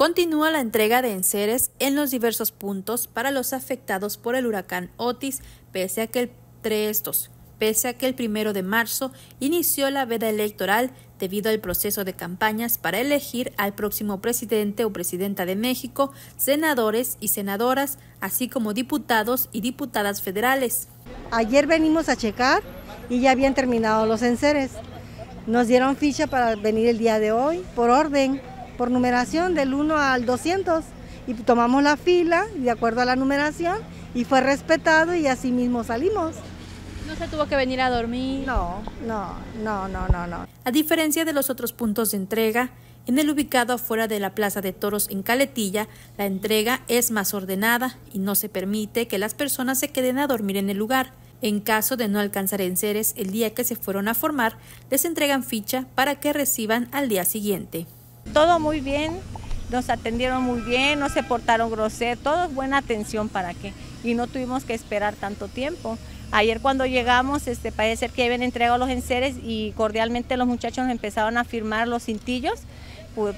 Continúa la entrega de enseres en los diversos puntos para los afectados por el huracán Otis, pese a que el 3 primero de marzo inició la veda electoral debido al proceso de campañas para elegir al próximo presidente o presidenta de México, senadores y senadoras, así como diputados y diputadas federales. Ayer venimos a checar y ya habían terminado los enseres. Nos dieron ficha para venir el día de hoy por orden por numeración del 1 al 200 y tomamos la fila de acuerdo a la numeración y fue respetado y así mismo salimos. ¿No se tuvo que venir a dormir? No, no, no, no, no, no. A diferencia de los otros puntos de entrega, en el ubicado afuera de la Plaza de Toros en Caletilla, la entrega es más ordenada y no se permite que las personas se queden a dormir en el lugar. En caso de no alcanzar enseres el día que se fueron a formar, les entregan ficha para que reciban al día siguiente. Todo muy bien, nos atendieron muy bien, no se portaron grosero, todo buena atención para qué. Y no tuvimos que esperar tanto tiempo. Ayer cuando llegamos, este, parece ser que habían entregado los enseres y cordialmente los muchachos empezaron a firmar los cintillos,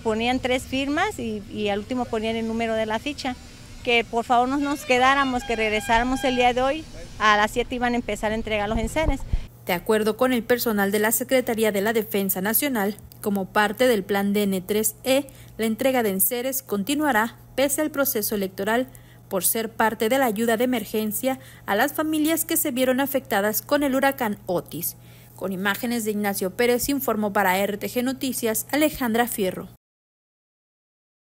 ponían tres firmas y, al último ponían el número de la ficha. Que por favor no nos quedáramos, que regresáramos el día de hoy, a las 7 iban a empezar a entregar los enseres. De acuerdo con el personal de la Secretaría de la Defensa Nacional, como parte del plan DN3E, la entrega de enseres continuará pese al proceso electoral por ser parte de la ayuda de emergencia a las familias que se vieron afectadas con el huracán Otis. Con imágenes de Ignacio Pérez informó para RTG Noticias Alejandra Fierro.